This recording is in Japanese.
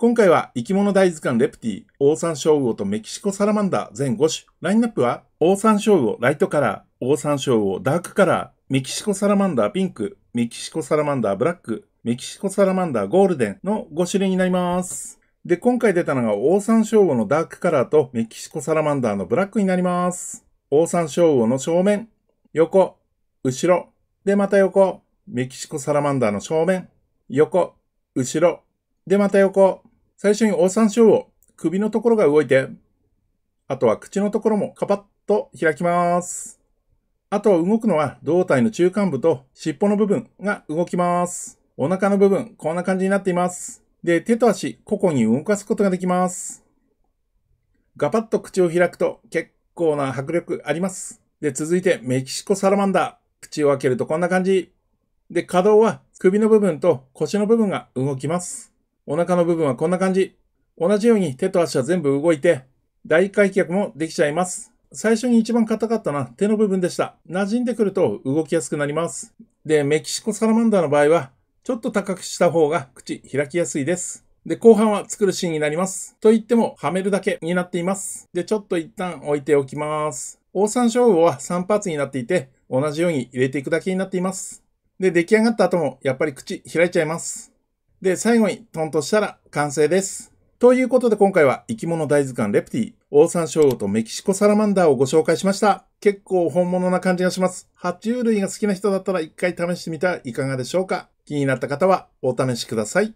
今回は生き物大図鑑レプティ、オオサンショウウオとメキシコサラマンダー全5種。ラインナップは、オオサンショウウオライトカラー、オオサンショウウオダークカラー、メキシコサラマンダーピンク、メキシコサラマンダーブラック、メキシコサラマンダーゴールデンの5種類になります。で、今回出たのがオオサンショウウオのダークカラーとメキシコサラマンダーのブラックになります。オオサンショウウオの正面、横、後ろ、でまた横、メキシコサラマンダーの正面、横、後ろ、でまた横、最初にオオサンショウウオ、首のところが動いて、あとは口のところもカパッと開きます。あとは動くのは胴体の中間部と尻尾の部分が動きます。お腹の部分、こんな感じになっています。で、手と足、個々に動かすことができます。ガパッと口を開くと結構な迫力あります。で、続いてメキシコサラマンダー。口を開けるとこんな感じ。で、可動は首の部分と腰の部分が動きます。お腹の部分はこんな感じ。同じように手と足は全部動いて、大開脚もできちゃいます。最初に一番硬かったのは手の部分でした。馴染んでくると動きやすくなります。で、メキシコサラマンダーの場合は、ちょっと高くした方が口開きやすいです。で、後半は作るシーンになります。と言っても、はめるだけになっています。で、ちょっと一旦置いておきます。オオサンショウウオは3パーツになっていて、同じように入れていくだけになっています。で、出来上がった後も、やっぱり口開いちゃいます。で、最後にトンとしたら完成です。ということで今回は生き物大図鑑レプティ、オオサンショウウオとメキシコサラマンダーをご紹介しました。結構本物な感じがします。爬虫類が好きな人だったら一回試してみたらいかがでしょうか気になった方はお試しください。